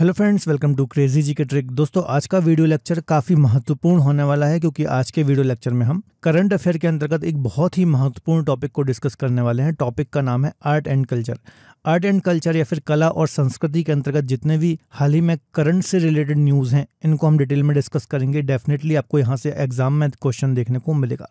hello friends welcome to crazy G K trick दोस्तों आज का वीडियो लेक्चर काफ़ी महत्वपूर्ण होने वाला है क्योंकि आज के वीडियो लेक्चर में हम करंट अफेयर के अंतर्गत एक बहुत ही महत्वपूर्ण टॉपिक को डिस्कस करने वाले हैं टॉपिक का नाम है art and culture art and culture या फिर कला और संस्कृति के अंतर्गत जितने भी हाल ही में करंट से रिलेटेड न्यूज़ हैं इनको हम डिटेल में डिस्कस करेंगे डेफिनेटली आपको यहाँ से एग्जाम में क्वेश्चन देखने को मिलेगा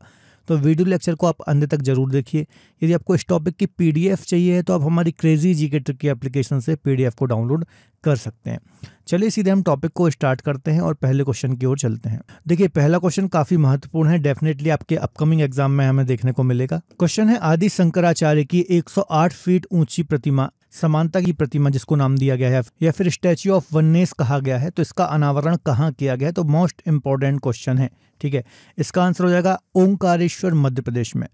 तो वीडियो लेक्चर को आप अंत तक जरूर देखिए यदि आपको इस टॉपिक की पीडीएफ चाहिए है तो आप हमारी क्रेजी जी के ट्रिक की एप्लीकेशन से पीडीएफ को डाउनलोड कर सकते हैं चलिए सीधे हम टॉपिक को स्टार्ट करते हैं और पहले क्वेश्चन की ओर चलते हैं देखिए पहला क्वेश्चन काफी महत्वपूर्ण है डेफिनेटली आपके अपकमिंग एग्जाम में हमें देखने को मिलेगा क्वेश्चन है आदि शंकराचार्य की 108 फीट ऊंची प्रतिमा समानता की प्रतिमा जिसको नाम दिया गया है या फिर स्टैच्यू ऑफ वननेस कहा गया है तो इसका अनावरण कहाँ किया गया है तो मोस्ट इम्पॉर्टेंट क्वेश्चन है ठीक है इसका आंसर हो जाएगा ओंकारेश्वर मध्य प्रदेश में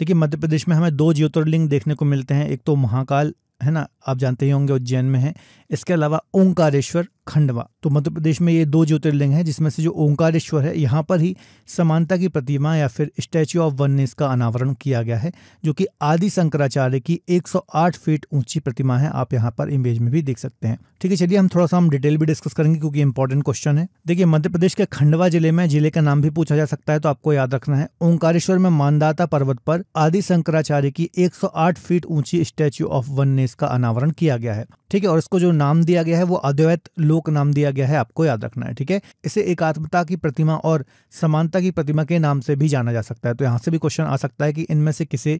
देखिए मध्य प्रदेश में हमें दो ज्योतिर्लिंग देखने को मिलते हैं एक तो महाकाल है ना आप जानते ही होंगे उज्जैन में है इसके अलावा ओंकारेश्वर खंडवा तो मध्य प्रदेश में ये दो ज्योतिर्लिंग हैं जिसमें से जो ओंकारेश्वर है यहाँ पर ही समानता की प्रतिमा या फिर स्टैच्यू ऑफ वननेस का अनावरण किया गया है जो कि आदि शंकराचार्य की 108 फीट ऊंची प्रतिमा है आप यहाँ पर इमेज में भी देख सकते हैं ठीक है चलिए हम थोड़ा सा हम डिटेल भी डिस्कस करेंगे क्योंकि इंपॉर्टेंट क्वेश्चन है देखिए मध्य प्रदेश के खंडवा जिले में जिले का नाम भी पूछा जा सकता है तो आपको याद रखना है ओंकारेश्वर में मानदाता पर्वत पर आदि शंकराचार्य की एक फीट ऊंची स्टैच्यू ऑफ वननेस इसका अनावरण किया गया है ठीक है और इसको जो नाम दिया गया है वो अद्वैत लोक नाम दिया गया है आपको याद रखना है ठीक है इसे एकात्मता की प्रतिमा और समानता की प्रतिमा के नाम से भी जाना जा सकता है तो यहाँ से भी क्वेश्चन आ सकता है कि इनमें से किसे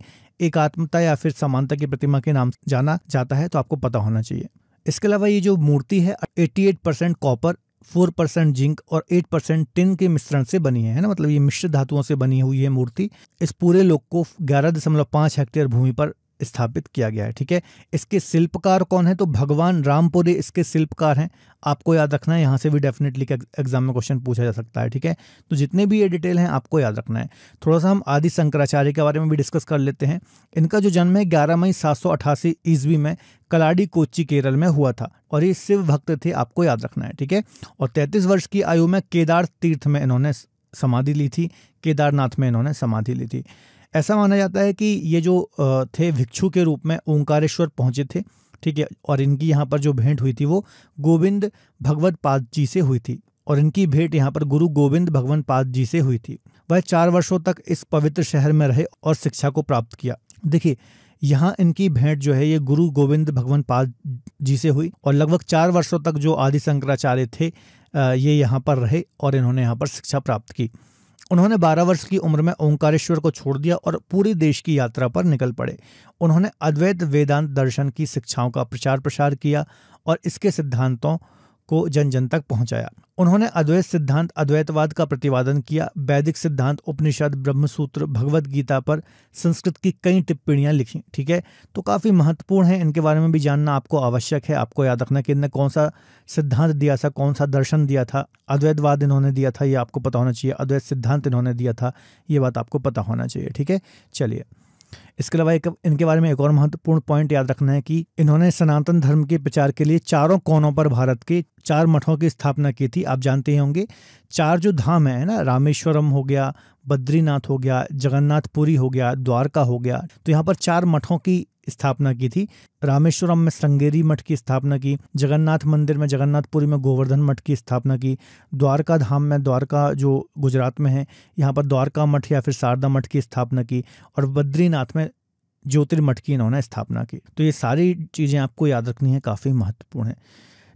एकात्मता या फिर समानता की प्रतिमा के नाम जाना जाता है तो आपको पता होना चाहिए इसके अलावा ये जो मूर्ति है 88 percent copper four percent zinc और एट परसेंट टिन के मिश्रण से बनी है ना मतलब ये मिश्र धातुओं से बनी हुई है मूर्ति इस पूरे लोक को ग्यारह दशमलव पाँच हेक्टेयर भूमि पर स्थापित किया गया है ठीक है इसके शिल्पकार कौन है तो भगवान रामपुरी इसके शिल्पकार हैं आपको याद रखना है यहाँ से भी डेफिनेटली एग्जाम में क्वेश्चन पूछा जा सकता है ठीक है तो जितने भी ये डिटेल हैं आपको याद रखना है थोड़ा सा हम आदि शंकराचार्य के बारे में भी डिस्कस कर लेते हैं इनका जो जन्म है ग्यारह मई सात सौ अठासी ईस्वी में कलाडी कोच्ची केरल में हुआ था और ये शिव भक्त थे आपको याद रखना है ठीक है और तैंतीस वर्ष की आयु में केदार तीर्थ में इन्होंने समाधि ली थी केदारनाथ में इन्होंने समाधि ली थी ऐसा माना जाता है कि ये जो थे भिक्षु के रूप में ओंकारेश्वर पहुंचे थे ठीक है और इनकी यहाँ पर जो भेंट हुई थी वो गोविंद भगवत पाद जी से हुई थी और इनकी भेंट यहाँ पर गुरु गोविंद भगवान पाद जी से हुई थी वह चार वर्षों तक इस पवित्र शहर में रहे और शिक्षा को प्राप्त किया देखिए यहाँ इनकी भेंट जो है ये गुरु गोविंद भगवान पाद जी से हुई और लगभग चार वर्षों तक जो आदि शंकराचार्य थे ये यहाँ पर रहे और इन्होंने यहाँ पर शिक्षा प्राप्त की उन्होंने 12 वर्ष की उम्र में ओंकारेश्वर को छोड़ दिया और पूरे देश की यात्रा पर निकल पड़े उन्होंने अद्वैत वेदांत दर्शन की शिक्षाओं का प्रचार प्रसार किया और इसके सिद्धांतों को जन जन तक पहुंचाया उन्होंने अद्वैत सिद्धांत अद्वैतवाद का प्रतिवादन किया वैदिक सिद्धांत उपनिषद ब्रह्मसूत्र गीता पर संस्कृत की कई टिप्पणियां लिखी ठीक है तो काफ़ी महत्वपूर्ण है इनके बारे में भी जानना आपको आवश्यक है आपको याद रखना कि इनने कौन सा सिद्धांत दिया था कौन सा दर्शन दिया था अद्वैतवाद इन्होंने दिया था ये आपको पता होना चाहिए अद्वैत सिद्धांत इन्होंने दिया था ये बात आपको पता होना चाहिए ठीक है चलिए इसके अलावा एक इनके बारे में एक और महत्वपूर्ण पॉइंट याद रखना है कि इन्होंने सनातन धर्म के प्रचार के लिए चारों कोनों पर भारत के चार मठों की स्थापना की थी आप जानते ही होंगे चार जो धाम है ना रामेश्वरम हो गया बद्रीनाथ हो गया जगन्नाथपुरी हो गया द्वारका हो गया तो यहाँ पर चार मठों की स्थापना की थी रामेश्वरम में श्रृंगेरी मठ की स्थापना की जगन्नाथ मंदिर में जगन्नाथपुरी में गोवर्धन मठ की स्थापना की द्वारका धाम में द्वारका जो गुजरात में है यहाँ पर द्वारका मठ या फिर शारदा मठ की स्थापना की और बद्रीनाथ में ज्योतिर्मठ की इन्होंने स्थापना की तो ये सारी चीज़ें आपको याद रखनी है काफ़ी महत्वपूर्ण है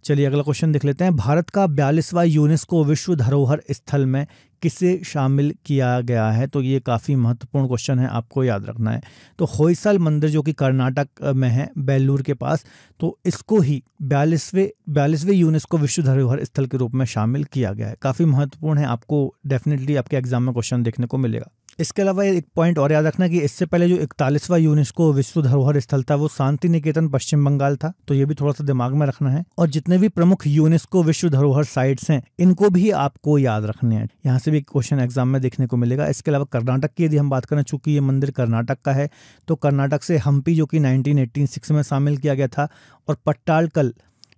चलिए अगला क्वेश्चन देख लेते हैं भारत का बयालीसवा यूनेस्को विश्व धरोहर स्थल में किसे शामिल किया गया है तो ये काफ़ी महत्वपूर्ण क्वेश्चन है आपको याद रखना है तो होयसल मंदिर जो कि कर्नाटक में है बेलूर के पास तो इसको ही बयालीसवें बयालीसवें यूनेस्को विश्व धरोहर स्थल के रूप में शामिल किया गया है काफ़ी महत्वपूर्ण है आपको डेफिनेटली आपके एग्जाम में क्वेश्चन देखने को मिलेगा इसके अलावा एक पॉइंट और याद रखना कि इससे पहले जो इकतालीसवां यूनेस्को विश्व धरोहर स्थल था वो शांति निकेतन पश्चिम बंगाल था तो ये भी थोड़ा सा दिमाग में रखना है और जितने भी प्रमुख यूनेस्को विश्व धरोहर साइट्स हैं इनको भी आपको याद रखने हैं यहाँ से भी एक क्वेश्चन एग्जाम में देखने को मिलेगा इसके अलावा कर्नाटक की यदि हम बात करें चूंकि ये मंदिर कर्नाटक का है तो कर्नाटक से हम्पी जो कि नाइनटीन में शामिल किया गया था और पट्टालकल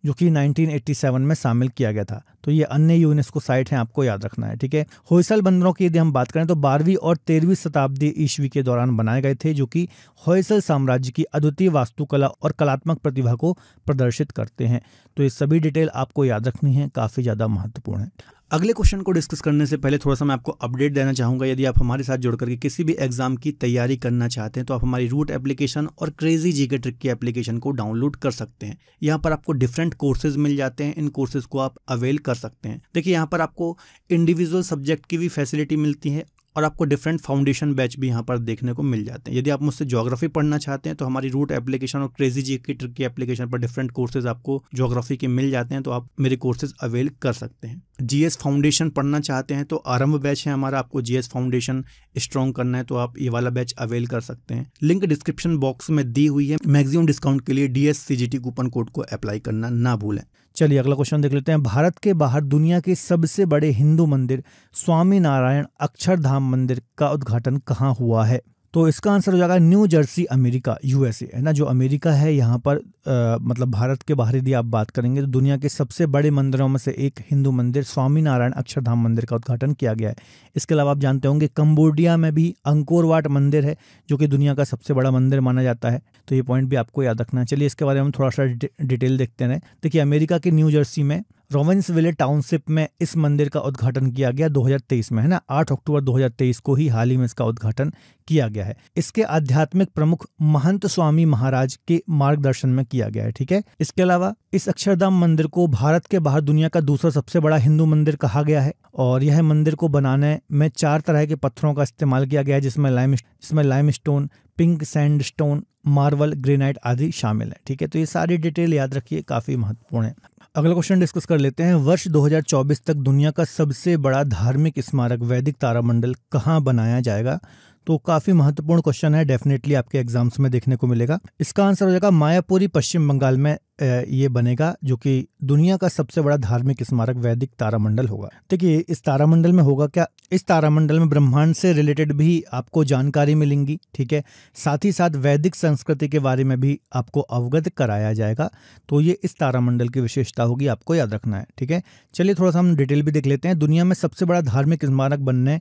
जो कि 1987 में शामिल किया गया था तो ये अन्य यूनेस्को साइट हैं आपको याद रखना है ठीक है होयसल बंदरों की यदि हम बात करें तो बारहवीं और तेरहवीं शताब्दी ईस्वी के दौरान बनाए गए थे जो कि होयसल साम्राज्य की अद्वितीय वास्तुकला और कलात्मक प्रतिभा को प्रदर्शित करते हैं तो ये सभी डिटेल आपको याद रखनी है काफ़ी ज़्यादा महत्वपूर्ण है अगले क्वेश्चन को डिस्कस करने से पहले थोड़ा सा मैं आपको अपडेट देना चाहूँगा यदि आप हमारे साथ जुड़ करके किसी भी एग्जाम की तैयारी करना चाहते हैं तो आप हमारी रूट एप्लीकेशन और क्रेजी जी के ट्रिक की एप्लीकेशन को डाउनलोड कर सकते हैं यहाँ पर आपको डिफरेंट कोर्सेज मिल जाते हैं इन कोर्सेज को आप अवेल कर सकते हैं देखिए यहाँ पर आपको इंडिविजुअल सब्जेक्ट की भी फैसिलिटी मिलती है और आपको डिफरेंट फाउंडेशन बैच भी यहाँ पर देखने को मिल जाते हैं यदि आप मुझसे जोग्राफी पढ़ना चाहते हैं तो हमारी रूट एप्लीकेशन और क्रेजी जी की ट्रिक की एप्लीकेशन पर डिफरेंट कोर्सेज आपको जोग्राफी के मिल जाते हैं तो आप मेरे कोर्सेज अवेल कर सकते हैं जीएस फाउंडेशन पढ़ना चाहते हैं तो आरंभ बैच है हमारा आपको जीएस फाउंडेशन स्ट्रॉन्ग करना है तो आप ये वाला बैच अवेल कर सकते हैं लिंक डिस्क्रिप्शन बॉक्स में दी हुई है मैक्सिमम डिस्काउंट के लिए डीएस कूपन कोड को अप्लाई करना ना भूलें चलिए अगला क्वेश्चन देख लेते हैं भारत के बाहर दुनिया के सबसे बड़े हिंदू मंदिर स्वामीनारायण अक्षरधाम मंदिर का उद्घाटन कहाँ हुआ है तो इसका आंसर हो जाएगा न्यू जर्सी अमेरिका यूएसए है ना जो अमेरिका है यहाँ पर आ, मतलब भारत के बाहर यदि आप बात करेंगे तो दुनिया के सबसे बड़े मंदिरों में से एक हिंदू मंदिर स्वामीनारायण अक्षरधाम मंदिर का उद्घाटन किया गया है इसके अलावा आप जानते होंगे कम्बोडिया में भी अंकोरवाट मंदिर है जो कि दुनिया का सबसे बड़ा मंदिर माना जाता है तो ये पॉइंट भी आपको याद रखना है चलिए इसके बारे में हम थोड़ा सा डिटेल देखते रहे देखिए अमेरिका के न्यू जर्सी में रोमेंस विले टाउनशिप में इस मंदिर का उद्घाटन किया गया 2023 में है ना 8 अक्टूबर 2023 को ही हाल ही में इसका उद्घाटन किया गया है इसके आध्यात्मिक प्रमुख महंत स्वामी महाराज के मार्गदर्शन में किया गया है ठीक है इसके अलावा इस अक्षरधाम मंदिर को भारत के बाहर दुनिया का दूसरा सबसे बड़ा हिंदू मंदिर कहा गया है और यह मंदिर को बनाने में चार तरह के पत्थरों का इस्तेमाल किया गया है जिसमें लाइम जिसमें lime stone pink sand stone marble granite आदि शामिल है ठीक है तो ये सारी डिटेल याद रखिए काफ़ी महत्वपूर्ण है अगला क्वेश्चन डिस्कस कर लेते हैं वर्ष 2024 तक दुनिया का सबसे बड़ा धार्मिक स्मारक वैदिक तारामंडल कहाँ बनाया जाएगा तो काफ़ी महत्वपूर्ण क्वेश्चन है डेफिनेटली आपके एग्जाम्स में देखने को मिलेगा इसका आंसर हो जाएगा मायापुरी पश्चिम बंगाल में ये बनेगा जो कि दुनिया का सबसे बड़ा धार्मिक स्मारक वैदिक तारामंडल होगा देखिए इस तारामंडल में होगा क्या इस तारामंडल में ब्रह्मांड से रिलेटेड भी आपको जानकारी मिलेंगी ठीक है साथ ही साथ वैदिक संस्कृति के बारे में भी आपको अवगत कराया जाएगा तो ये इस तारामंडल की विशेषता होगी आपको याद रखना है ठीक है चलिए थोड़ा सा हम डिटेल भी देख लेते हैं दुनिया में सबसे बड़ा धार्मिक स्मारक बनने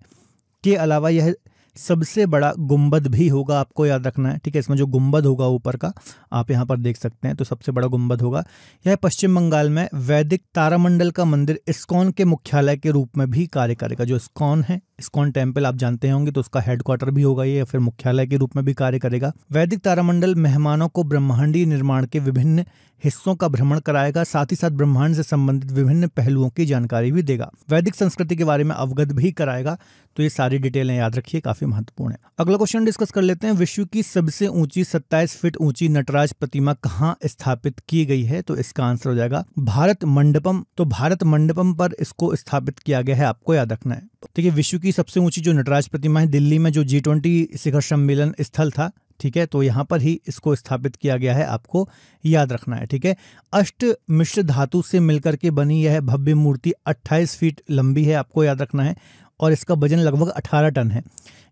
के अलावा यह सबसे बड़ा गुंबद भी होगा आपको याद रखना है ठीक है इसमें जो गुंबद होगा ऊपर का आप यहाँ पर देख सकते हैं तो सबसे बड़ा गुंबद होगा यह पश्चिम बंगाल में वैदिक तारामंडल का मंदिर इस्कॉन के मुख्यालय के रूप में भी कार्य करेगा जो इस्कॉन है इस्कॉन टेम्पल आप जानते होंगे तो उसका हेडक्वार्टर भी होगा ये फिर मुख्यालय के रूप में भी कार्य करेगा वैदिक तारामंडल मेहमानों को ब्रह्मांडीय निर्माण के विभिन्न हिस्सों का भ्रमण कराएगा साथ ही साथ ब्रह्मांड से संबंधित विभिन्न पहलुओं की जानकारी भी देगा वैदिक संस्कृति के बारे में अवगत भी कराएगा तो ये सारी डिटेलें याद रखिए काफी काफी महत्वपूर्ण है अगला क्वेश्चन डिस्कस कर लेते हैं विश्व की सबसे ऊंची 27 फीट ऊंची नटराज प्रतिमा कहाँ स्थापित की गई है तो इसका आंसर हो जाएगा भारत मंडपम तो भारत मंडपम पर इसको स्थापित किया गया है आपको याद रखना है देखिए विश्व की सबसे ऊंची जो नटराज प्रतिमा है दिल्ली में जो जी ट्वेंटी शिखर सम्मेलन स्थल था ठीक है तो यहाँ पर ही इसको स्थापित किया गया है आपको याद रखना है ठीक है अष्ट मिश्र धातु से मिलकर के बनी यह भव्य मूर्ति 28 फीट लंबी है आपको याद रखना है और इसका वजन लगभग 18 टन है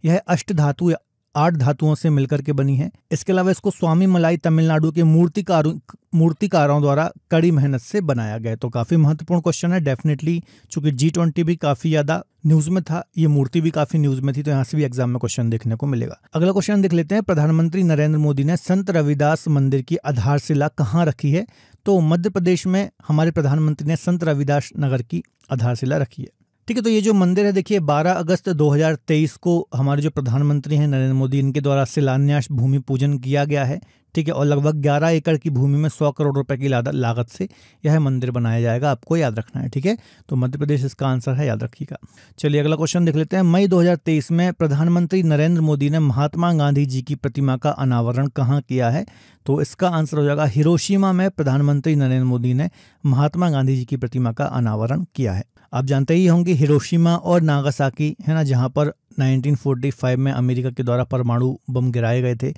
यह अष्ट धातु या आठ धातुओं से मिलकर के बनी है इसके अलावा इसको स्वामी मलाई तमिलनाडु के मूर्तिकारों मूर्तिकारों द्वारा कड़ी मेहनत से बनाया गया तो काफ़ी महत्वपूर्ण क्वेश्चन है डेफिनेटली चूंकि जी ट्वेंटी भी काफ़ी ज़्यादा न्यूज़ में था ये मूर्ति भी काफ़ी न्यूज़ में थी तो यहाँ से भी एग्जाम में क्वेश्चन देखने को मिलेगा अगला क्वेश्चन देख लेते हैं प्रधानमंत्री नरेंद्र मोदी ने संत रविदास मंदिर की आधारशिला कहाँ रखी है तो मध्य प्रदेश में हमारे प्रधानमंत्री ने संत रविदास नगर की आधारशिला रखी है ठीक है तो ये जो मंदिर है देखिए 12 अगस्त 2023 को हमारे जो प्रधानमंत्री हैं नरेंद्र मोदी इनके द्वारा शिलान्यास भूमि पूजन किया गया है ठीक है और लगभग 11 एकड़ की भूमि में 100 करोड़ रुपए की लागत से यह मंदिर बनाया जाएगा आपको याद रखना है ठीक है तो मध्य प्रदेश इसका आंसर है याद रखिएगा चलिए अगला क्वेश्चन देख लेते हैं मई 2023 में प्रधानमंत्री नरेंद्र मोदी ने महात्मा गांधी जी की प्रतिमा का अनावरण कहाँ किया है तो इसका आंसर हो जाएगा हिरोशिमा में प्रधानमंत्री नरेंद्र मोदी ने महात्मा गांधी जी की प्रतिमा का अनावरण किया है आप जानते ही होंगे हिरोशिमा और नागासाकी है ना जहाँ पर 1945 में अमेरिका के द्वारा परमाणु बम गिराए गए थे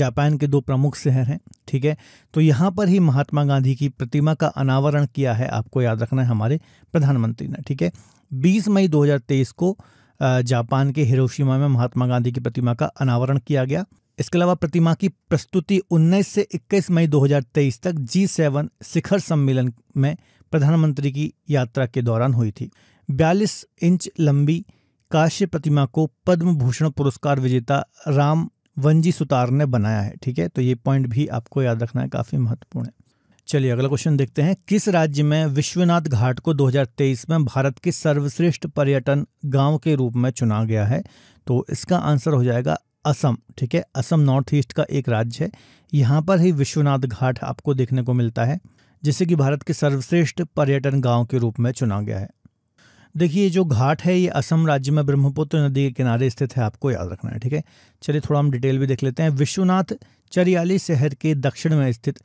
जापान के दो प्रमुख शहर हैं ठीक है तो यहाँ पर ही महात्मा गांधी की प्रतिमा का अनावरण किया है आपको याद रखना है हमारे प्रधानमंत्री ने ठीक है 20 मई 2023 को जापान के हिरोशिमा में महात्मा गांधी की प्रतिमा का अनावरण किया गया इसके अलावा प्रतिमा की प्रस्तुति 19 से 21 मई 2023 तक जी सेवन शिखर सम्मेलन में प्रधानमंत्री की यात्रा के दौरान हुई थी बयालीस इंच लंबी काश्य प्रतिमा को पद्म भूषण पुरस्कार विजेता राम वंजी सुतार ने बनाया है ठीक है तो ये पॉइंट भी आपको याद रखना है काफ़ी महत्वपूर्ण है चलिए अगला क्वेश्चन देखते हैं किस राज्य में विश्वनाथ घाट को 2023 में भारत के सर्वश्रेष्ठ पर्यटन गांव के रूप में चुना गया है तो इसका आंसर हो जाएगा असम ठीक है असम नॉर्थ ईस्ट का एक राज्य है यहाँ पर ही विश्वनाथ घाट आपको देखने को मिलता है जिसे कि भारत के सर्वश्रेष्ठ पर्यटन गांव के रूप में चुना गया है देखिए ये जो घाट है ये असम राज्य में ब्रह्मपुत्र नदी के किनारे स्थित है आपको याद रखना है ठीक है चलिए थोड़ा हम डिटेल भी देख लेते हैं विश्वनाथ चरियाली शहर के दक्षिण में स्थित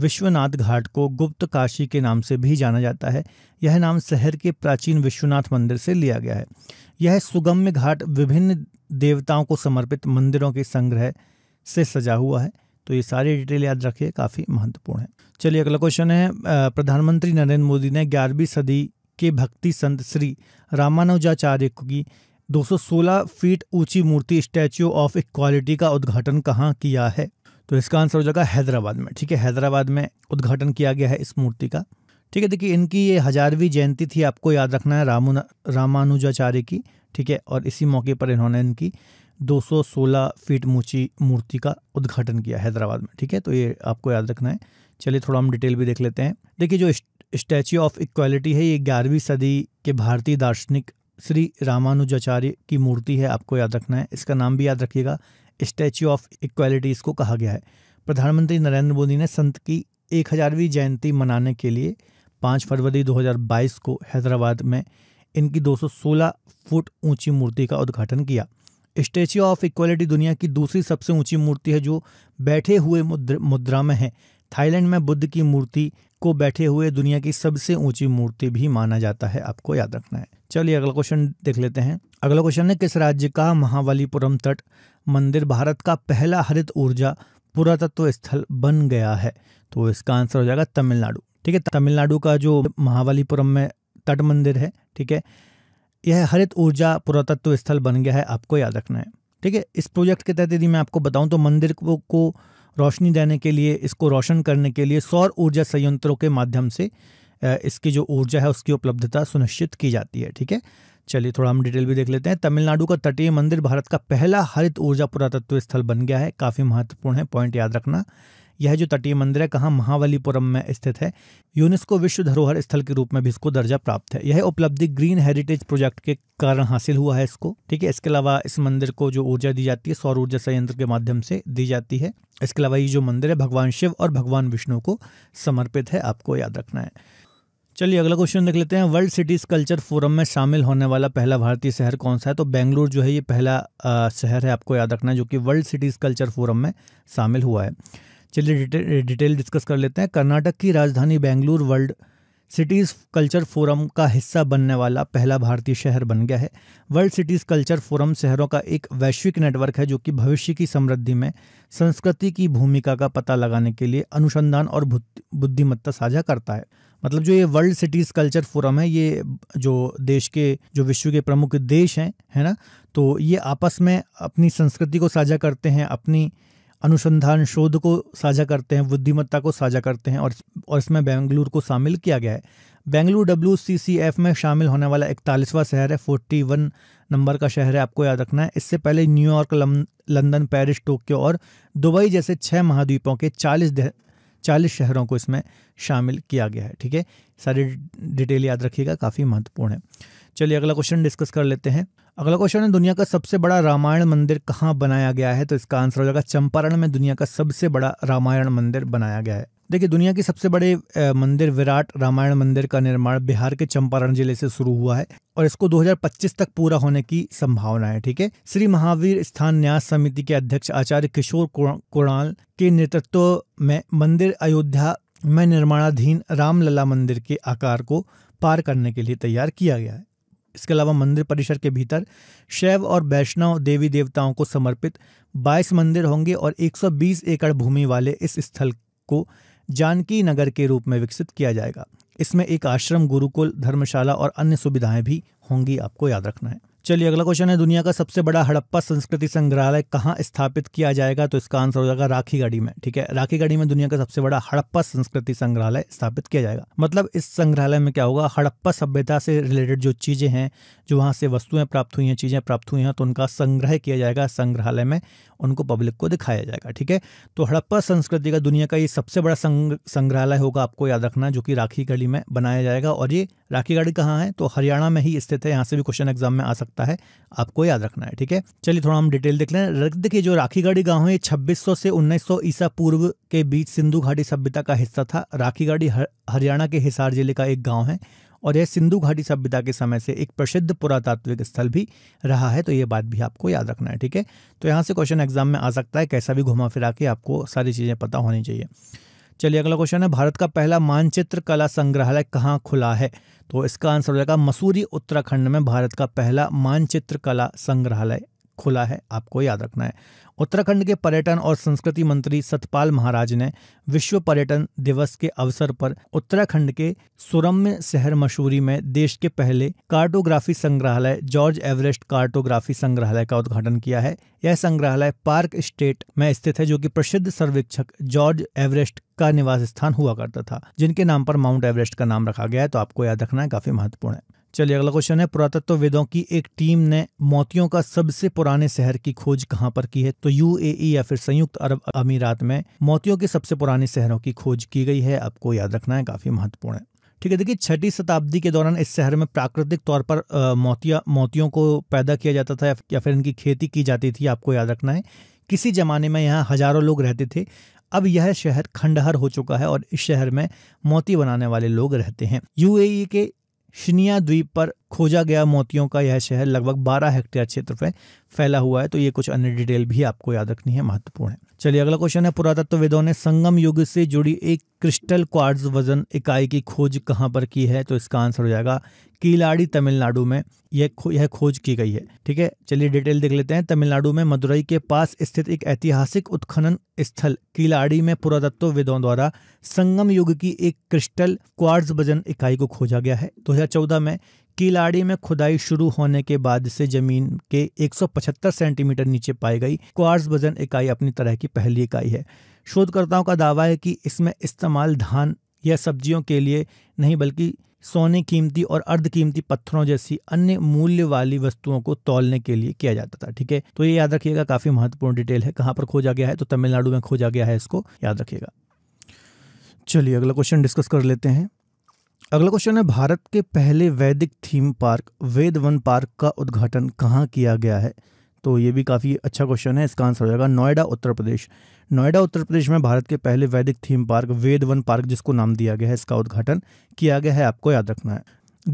विश्वनाथ घाट को गुप्त काशी के नाम से भी जाना जाता है यह नाम शहर के प्राचीन विश्वनाथ मंदिर से लिया गया है यह सुगम्य घाट विभिन्न देवताओं को समर्पित मंदिरों के संग्रह से सजा हुआ है तो ये सारी डिटेल याद रखिए काफ़ी महत्वपूर्ण है चलिए अगला क्वेश्चन है प्रधानमंत्री नरेंद्र मोदी ने ग्यारहवीं सदी के भक्ति संत श्री रामानुजाचार्य की 216 फीट ऊंची मूर्ति स्टैच्यू ऑफ इक्वालिटी का उद्घाटन कहाँ किया है तो इसका आंसर हो जाएगा हैदराबाद में ठीक है हैदराबाद में उद्घाटन किया गया है इस मूर्ति का ठीक है देखिए इनकी ये हजारवीं जयंती थी आपको याद रखना है रामानुजाचार्य की ठीक है और इसी मौके पर इन्होंने इनकी 216 फीट ऊंची मूर्ति का उद्घाटन किया हैदराबाद में ठीक है तो ये आपको याद रखना है चलिए थोड़ा हम डिटेल भी देख लेते हैं देखिए जो स्टैच्यू ऑफ इक्वालिटी है ये ग्यारहवीं सदी के भारतीय दार्शनिक श्री रामानुजाचार्य की मूर्ति है आपको याद रखना है इसका नाम भी याद रखिएगा स्टैच्यू ऑफ इक्वालिटी इसको कहा गया है प्रधानमंत्री नरेंद्र मोदी ने संत की एक हज़ारवीं जयंती मनाने के लिए पाँच फरवरी 2022 को हैदराबाद में इनकी 216 फुट ऊंची मूर्ति का उद्घाटन किया स्टेच्यू ऑफ इक्वलिटी दुनिया की दूसरी सबसे ऊंची मूर्ति है जो बैठे हुए मुद्र, मुद्रा में है थाईलैंड में बुद्ध की मूर्ति को बैठे हुए दुनिया की सबसे ऊंची मूर्ति भी माना जाता है आपको याद रखना है चलिए अगला क्वेश्चन देख लेते हैं अगला क्वेश्चन है किस राज्य का महाबलीपुरम तट मंदिर भारत का पहला हरित ऊर्जा पुरातत्व स्थल बन गया है तो इसका आंसर हो जाएगा तमिलनाडु ठीक है तमिलनाडु का जो महाबलीपुरम में तट मंदिर है ठीक है यह हरित ऊर्जा पुरातत्व स्थल बन गया है आपको याद रखना है ठीक है इस प्रोजेक्ट के तहत यदि मैं आपको बताऊं तो मंदिर को, को रोशनी देने के लिए इसको रोशन करने के लिए सौर ऊर्जा संयंत्रों के माध्यम से इसकी जो ऊर्जा है उसकी उपलब्धता सुनिश्चित की जाती है ठीक है चलिए थोड़ा हम डिटेल भी देख लेते हैं तमिलनाडु का तटीय मंदिर भारत का पहला हरित ऊर्जा पुरातत्व स्थल बन गया है काफ़ी महत्वपूर्ण है पॉइंट याद रखना यह जो तटीय मंदिर है कहाँ महावलीपुरम में स्थित है यूनेस्को विश्व धरोहर स्थल के रूप में भी इसको दर्जा प्राप्त है यह उपलब्धि ग्रीन हेरिटेज प्रोजेक्ट के कारण हासिल हुआ है इसको ठीक है इसके अलावा इस मंदिर को जो ऊर्जा दी जाती है सौर ऊर्जा संयंत्र के माध्यम से दी जाती है इसके अलावा ये जो मंदिर है भगवान शिव और भगवान विष्णु को समर्पित है आपको याद रखना है चलिए अगला क्वेश्चन देख लेते हैं वर्ल्ड सिटीज़ कल्चर फोरम में शामिल होने वाला पहला भारतीय शहर कौन सा है तो बेंगलुरु जो है ये पहला शहर है आपको याद रखना है जो कि वर्ल्ड सिटीज़ कल्चर फोरम में शामिल हुआ है चलिए डिटे, डिटेल डिस्कस कर लेते हैं कर्नाटक की राजधानी Bengaluru world cities culture forum का हिस्सा बनने वाला पहला भारतीय शहर बन गया है वर्ल्ड सिटीज़ कल्चर फोरम शहरों का एक वैश्विक नेटवर्क है जो कि भविष्य की समृद्धि में संस्कृति की भूमिका का पता लगाने के लिए अनुसंधान और बुद्धिमत्ता साझा करता है मतलब जो ये वर्ल्ड सिटीज़ कल्चर फोरम है ये जो देश के जो विश्व के प्रमुख देश हैं है ना तो ये आपस में अपनी संस्कृति को साझा करते हैं अपनी अनुसंधान शोध को साझा करते हैं बुद्धिमत्ता को साझा करते हैं और और इसमें बेंगलुरु को शामिल किया गया है बेंगलुरु डब्ल्यू में शामिल होने वाला इकतालीसवां शहर है फोर्टी वन नंबर का शहर है आपको याद रखना है इससे पहले न्यूयॉर्क लंदन पेरिस टोक्यो और दुबई जैसे छः महाद्वीपों के चालीस चालीस शहरों को इसमें शामिल किया गया है ठीक है सारी डिटेल याद रखिएगा काफ़ी महत्वपूर्ण है चलिए अगला क्वेश्चन डिस्कस कर लेते हैं अगला क्वेश्चन है दुनिया का सबसे बड़ा रामायण मंदिर कहाँ बनाया गया है तो इसका आंसर हो जाएगा चंपारण में दुनिया का सबसे बड़ा रामायण मंदिर बनाया गया है देखिए दुनिया के सबसे बड़े मंदिर विराट रामायण मंदिर का निर्माण बिहार के चंपारण जिले से शुरू हुआ है और इसको 2025 तक पूरा होने की संभावना है ठीक है श्री महावीर स्थान न्यास समिति के अध्यक्ष आचार्य किशोर कुणाल के नेतृत्व में मंदिर अयोध्या में निर्माणाधीन रामलला मंदिर के आकार को पार करने के लिए तैयार किया गया है इसके अलावा मंदिर परिसर के भीतर शैव और वैष्णव देवी देवताओं को समर्पित 22 मंदिर होंगे और 120 एकड़ भूमि वाले इस स्थल को जानकी नगर के रूप में विकसित किया जाएगा इसमें एक आश्रम गुरुकुल धर्मशाला और अन्य सुविधाएं भी होंगी आपको याद रखना है चलिए अगला क्वेश्चन है दुनिया का सबसे बड़ा हड़प्पा संस्कृति संग्रहालय कहाँ स्थापित किया जाएगा तो इसका आंसर हो जाएगा राखी गाड़ी में ठीक है राखी गाड़ी में दुनिया का सबसे बड़ा हड़प्पा संस्कृति संग्रहालय स्थापित किया जाएगा मतलब इस संग्रहालय में क्या होगा हड़प्पा सभ्यता से रिलेटेड जो चीज़ें हैं जो वहाँ से वस्तुएं प्राप्त हुई हैं चीज़ें प्राप्त हुई हैं तो उनका संग्रह किया जाएगा संग्रहालय में उनको पब्लिक को दिखाया जाएगा ठीक है तो हड़प्पा संस्कृति का दुनिया का ये सबसे बड़ा संग्रहालय होगा आपको याद रखना जो कि राखी गढ़ी में बनाया जाएगा और ये राखी गाड़ी कहाँ है तो हरियाणा में ही स्थित है यहाँ से भी क्वेश्चन एग्जाम में आ सकता है आपको याद रखना है ठीक है चलिए थोड़ा हम डिटेल देख लें देखिए जो राखी गाड़ी गाँव है ये 2600 से उन्नीस ईसा पूर्व के बीच सिंधु घाटी सभ्यता का हिस्सा था राखी गाड़ी हरियाणा के हिसार जिले का एक गाँव है और यह सिंधु घाटी सभ्यता के समय से एक प्रसिद्ध पुरातात्विक स्थल भी रहा है तो ये बात भी आपको याद रखना है ठीक है तो यहाँ से क्वेश्चन एग्जाम में आ सकता है कैसा भी घुमा फिरा के आपको सारी चीज़ें पता होनी चाहिए चलिए अगला क्वेश्चन है भारत का पहला मानचित्र कला संग्रहालय कहाँ खुला है तो इसका आंसर हो जाएगा मसूरी उत्तराखंड में भारत का पहला मानचित्र कला संग्रहालय खुला है आपको याद रखना है उत्तराखंड के पर्यटन और संस्कृति मंत्री सतपाल महाराज ने विश्व पर्यटन दिवस के अवसर पर उत्तराखंड के सुरम्य शहर मशहूरी में देश के पहले कार्टोग्राफी संग्रहालय जॉर्ज एवरेस्ट कार्टोग्राफी संग्रहालय का उद्घाटन किया है यह संग्रहालय पार्क स्टेट में स्थित है जो कि प्रसिद्ध सर्वेक्षक जॉर्ज एवरेस्ट का निवास स्थान हुआ करता था जिनके नाम पर माउंट एवरेस्ट का नाम रखा गया है तो आपको याद रखना है काफी महत्वपूर्ण है चलिए अगला क्वेश्चन है पुरातत्वविदों की एक टीम ने मोतियों का सबसे पुराने शहर की खोज कहां पर की है तो यूएई या फिर संयुक्त अरब अमीरात में मोतियों के सबसे पुराने शहरों की खोज की गई है आपको याद रखना है काफी महत्वपूर्ण है ठीक है देखिए छठी शताब्दी के दौरान इस शहर में प्राकृतिक तौर पर मोतिया मोतियों को पैदा किया जाता था या फिर इनकी खेती की जाती थी आपको याद रखना है किसी जमाने में यहाँ हजारों लोग रहते थे अब यह शहर खंडहर हो चुका है और इस शहर में मोती बनाने वाले लोग रहते हैं यूएई के शनिया द्वीप पर खोजा गया मोतियों का यह शहर लगभग 12 हेक्टेयर क्षेत्र में फैला हुआ है तो ये कुछ अन्य डिटेल भी आपको याद रखनी है महत्वपूर्ण है चलिए अगला क्वेश्चन है पुरातत्वविदों तो ने संगम युग से जुड़ी एक क्रिस्टल क्वार्ट्ज वजन इकाई की खोज कहाँ पर की है तो इसका आंसर हो जाएगा कीलाड़ी तमिलनाडु में यह खो, यह खोज की गई है ठीक है चलिए डिटेल देख लेते हैं तमिलनाडु में मदुरई के पास स्थित एक ऐतिहासिक उत्खनन स्थल कीलाड़ी में पुरातत्वविदों द्वारा संगम युग की एक क्रिस्टल क्वार्ट्ज वजन इकाई को खोजा गया है 2014 में किलाड़ी में खुदाई शुरू होने के बाद से जमीन के 175 सेंटीमीटर नीचे पाई गई क्वार्स वजन इकाई अपनी तरह की पहली इकाई है शोधकर्ताओं का दावा है कि इसमें इस्तेमाल धान या सब्जियों के लिए नहीं बल्कि सोने कीमती और अर्ध कीमती पत्थरों जैसी अन्य मूल्य वाली वस्तुओं को तौलने के लिए किया जाता था ठीक है तो ये याद रखिएगा काफी महत्वपूर्ण डिटेल है कहाँ पर खोजा गया है तो तमिलनाडु में खोजा गया है इसको याद रखिएगा चलिए अगला क्वेश्चन डिस्कस कर लेते हैं अगला क्वेश्चन है भारत के पहले वैदिक theme park Ved Van park का उद्घाटन कहाँ किया गया है तो ये भी काफ़ी अच्छा क्वेश्चन है इसका आंसर हो जाएगा नोएडा उत्तर प्रदेश नोएडा उत्तर प्रदेश में भारत के पहले वैदिक theme park Ved Van park जिसको नाम दिया गया है इसका उद्घाटन किया गया है आपको याद रखना है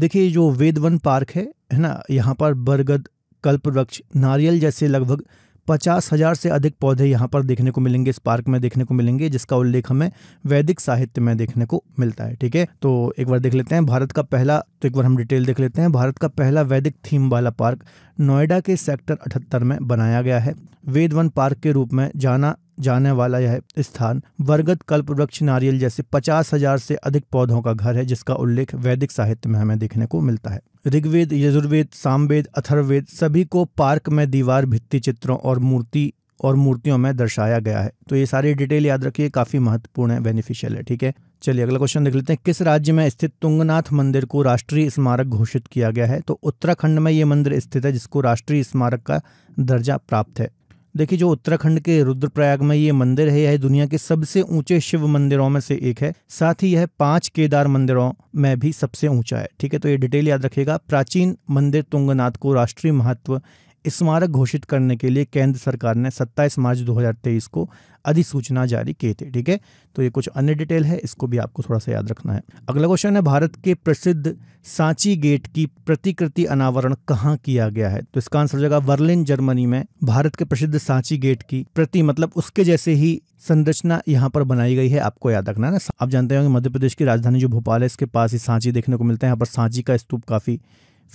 देखिए जो वेद वन पार्क है है ना यहाँ पर बरगद कल्प वृक्ष नारियल जैसे लगभग पचास हजार से अधिक पौधे यहाँ पर देखने को मिलेंगे इस पार्क में देखने को मिलेंगे जिसका उल्लेख हमें वैदिक साहित्य में देखने को मिलता है ठीक है तो एक बार देख लेते हैं भारत का पहला तो एक बार हम डिटेल देख लेते हैं भारत का पहला वैदिक थीम वाला पार्क नोएडा के सेक्टर अठहत्तर में बनाया गया है वेद वन पार्क के रूप में जाना जाने वाला यह स्थान वर्गत कल्प वृक्ष नारियल जैसे पचास हजार से अधिक पौधों का घर है जिसका उल्लेख वैदिक साहित्य में हमें देखने को मिलता है ऋग्वेद यजुर्वेद सामवेद अथर्वेद सभी को पार्क में दीवार भित्ति चित्रों और मूर्ति और मूर्तियों में दर्शाया गया है तो ये सारी डिटेल याद रखिए काफी महत्वपूर्ण है बेनिफिशियल है ठीक है चलिए अगला क्वेश्चन देख लेते हैं किस राज्य में स्थित तुंगनाथ मंदिर को राष्ट्रीय स्मारक घोषित किया गया है तो उत्तराखंड में ये मंदिर स्थित है जिसको राष्ट्रीय स्मारक का दर्जा प्राप्त है देखिए जो उत्तराखंड के रुद्रप्रयाग में ये मंदिर है यह दुनिया के सबसे ऊंचे शिव मंदिरों में से एक है साथ ही यह पांच केदार मंदिरों में भी सबसे ऊंचा है ठीक है तो ये डिटेल याद रखेगा प्राचीन मंदिर तुंगनाथ को राष्ट्रीय महत्व स्मारक घोषित करने के लिए केंद्र सरकार ने 27 मार्च 2023 को अधिसूचना जारी की थी ठीक है तो ये कुछ अन्य डिटेल है इसको भी आपको थोड़ा सा याद रखना है अगला क्वेश्चन है भारत के प्रसिद्ध सांची गेट की प्रतिकृति अनावरण कहाँ किया गया है तो इसका आंसर हो जाएगा वर्लिन जर्मनी में भारत के प्रसिद्ध सांची गेट की प्रति मतलब उसके जैसे ही संरचना यहाँ पर बनाई गई है आपको याद रखना है आप जानते होंगे मध्य प्रदेश की राजधानी जो भोपाल है इसके पास ही सांची देखने को मिलता है यहाँ पर सांची का स्तूप काफी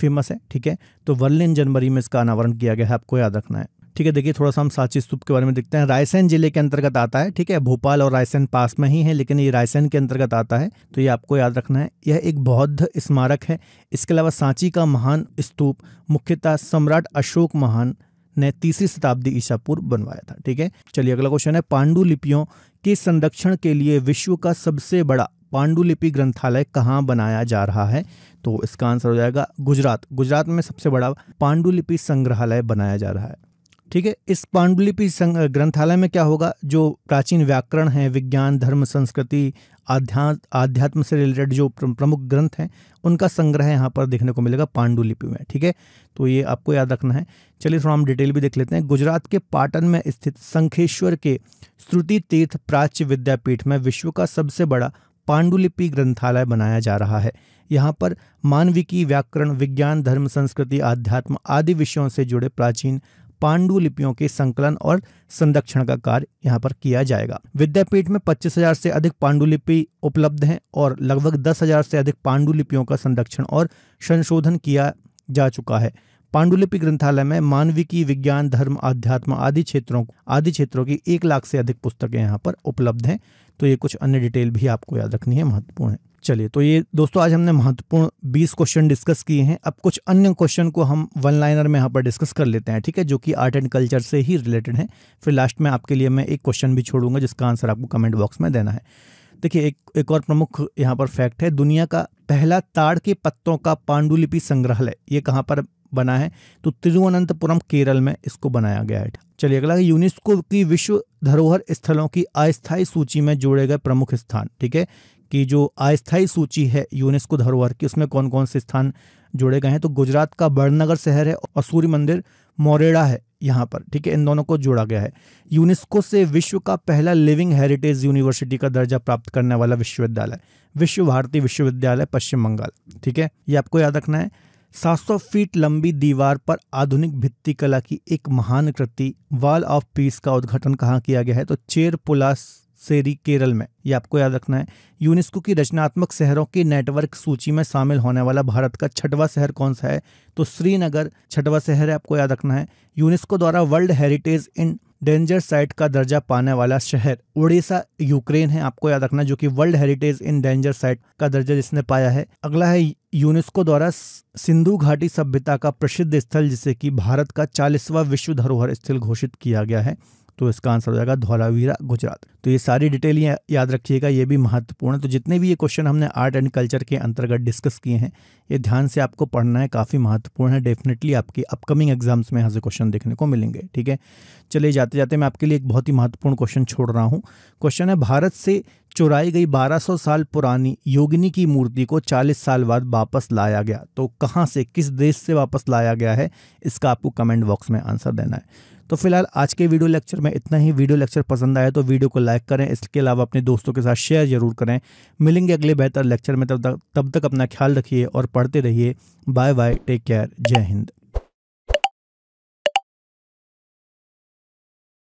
फेमस है ठीक है तो वर्लिन जनवरी में इसका अनावरण किया गया है आपको याद रखना है ठीक है देखिए थोड़ा सा हम सांची स्तूप के बारे में देखते हैं रायसेन जिले के अंतर्गत आता है ठीक है भोपाल और रायसेन पास में ही है लेकिन ये रायसेन के अंतर्गत आता है तो ये आपको याद रखना है यह एक बौद्ध स्मारक है इसके अलावा सांची का महान स्तूप मुख्यतः सम्राट अशोक महान ने तीसरी शताब्दी ईसा पूर्व बनवाया था ठीक है चलिए अगला क्वेश्चन है पांडुलिपियों के संरक्षण के लिए विश्व का सबसे बड़ा पांडुलिपि ग्रंथालय कहाँ बनाया जा रहा है तो इसका आंसर हो जाएगा गुजरात गुजरात में सबसे बड़ा पांडुलिपि संग्रहालय बनाया जा रहा है ठीक है इस पांडुलिपि ग्रंथालय में क्या होगा जो प्राचीन व्याकरण है विज्ञान धर्म संस्कृति आध्यात्म आध्यात्म से रिलेटेड जो प्रमुख ग्रंथ हैं उनका संग्रह यहाँ पर देखने को मिलेगा पांडुलिपि में ठीक है तो ये आपको याद रखना है चलिए थोड़ा हम डिटेल भी देख लेते हैं गुजरात के पाटन में स्थित संखेश्वर के श्रुति तीर्थ प्राच्य विद्यापीठ में विश्व का सबसे बड़ा पांडुलिपि ग्रंथालय बनाया जा रहा है यहाँ पर मानविकी व्याकरण विज्ञान धर्म संस्कृति आध्यात्म आदि विषयों से जुड़े प्राचीन पांडुलिपियों के संकलन और संरक्षण का कार्य यहाँ पर किया जाएगा विद्यापीठ में 25,000 से अधिक पांडुलिपि उपलब्ध हैं और लगभग 10,000 से अधिक पांडुलिपियों का संरक्षण और संशोधन किया जा चुका है पांडुलिपि ग्रंथालय में मानविकी विज्ञान धर्म अध्यात्म आदि क्षेत्रों आदि क्षेत्रों की एक लाख से अधिक पुस्तकें यहाँ पर उपलब्ध हैं तो ये कुछ अन्य डिटेल भी आपको याद रखनी है महत्वपूर्ण है चलिए तो ये दोस्तों आज हमने महत्वपूर्ण 20 क्वेश्चन डिस्कस किए हैं अब कुछ अन्य क्वेश्चन को हम वन लाइनर में यहाँ पर डिस्कस कर लेते हैं ठीक है जो कि आर्ट एंड कल्चर से ही रिलेटेड है फिर लास्ट में आपके लिए मैं एक क्वेश्चन भी छोड़ूंगा जिसका आंसर आपको कमेंट बॉक्स में देना है देखिए एक एक और प्रमुख यहाँ पर फैक्ट है दुनिया का पहला ताड़ के पत्तों का पांडुलिपि संग्रहालय ये कहाँ पर बना है तो तिरुवनंतपुरम केरल में इसको बनाया गया है चलिए अगला यूनेस्को की विश्व धरोहर स्थलों की अस्थायी सूची में जोड़े गए प्रमुख स्थान ठीक है कि जो अस्थायी सूची है यूनेस्को धरोहर की उसमें कौन कौन से स्थान जोड़े गए हैं तो गुजरात का बड़नगर शहर है और सूर्य मंदिर मोरेड़ा है यहाँ पर ठीक है इन दोनों को जोड़ा गया है यूनेस्को से विश्व का पहला लिविंग हेरिटेज यूनिवर्सिटी का दर्जा प्राप्त करने वाला विश्वविद्यालय विश्व भारती विश्वविद्यालय पश्चिम बंगाल ठीक है ये आपको याद रखना है 700 फीट लंबी दीवार पर आधुनिक भित्ति कला की एक महान कृति वॉल ऑफ पीस का उद्घाटन कहाँ किया गया है तो चेर पुलास सेरी केरल में ये आपको याद रखना है यूनेस्को की रचनात्मक शहरों की नेटवर्क सूची में शामिल होने वाला भारत का छठवां शहर कौन सा है तो श्रीनगर छठवां शहर है आपको याद रखना है यूनेस्को द्वारा world heritage in danger site का दर्जा पाने वाला शहर ओडिशा यूक्रेन है आपको याद रखना जो कि world heritage in danger site का दर्जा जिसने पाया है अगला है यूनेस्को द्वारा सिंधु घाटी सभ्यता का प्रसिद्ध स्थल जिसे कि भारत का चालीसवा विश्व धरोहर स्थल घोषित किया गया है तो इसका आंसर हो जाएगा धौलावीरा गुजरात तो ये सारी डिटेल याद रखिएगा ये भी महत्वपूर्ण तो जितने भी ये क्वेश्चन हमने आर्ट एंड कल्चर के अंतर्गत डिस्कस किए हैं ये ध्यान से आपको पढ़ना है काफ़ी महत्वपूर्ण है डेफिनेटली आपके अपकमिंग एग्जाम्स में यहाँ से क्वेश्चन देखने को मिलेंगे ठीक है चलिए जाते जाते मैं आपके लिए एक बहुत ही महत्वपूर्ण क्वेश्चन छोड़ रहा हूँ क्वेश्चन है भारत से चुराई गई 1200 साल पुरानी योगिनी की मूर्ति को 40 साल बाद वापस लाया गया तो कहाँ से किस देश से वापस लाया गया है इसका आपको कमेंट बॉक्स में आंसर देना है तो फिलहाल आज के वीडियो लेक्चर में इतना ही वीडियो लेक्चर पसंद आया तो वीडियो को लाइक करें इसके अलावा अपने दोस्तों के साथ शेयर जरूर करें मिलेंगे अगले बेहतर लेक्चर में तब तक तब तक अपना ख्याल रखिए और पढ़ते रहिए बाय बाय टेक केयर जय हिंद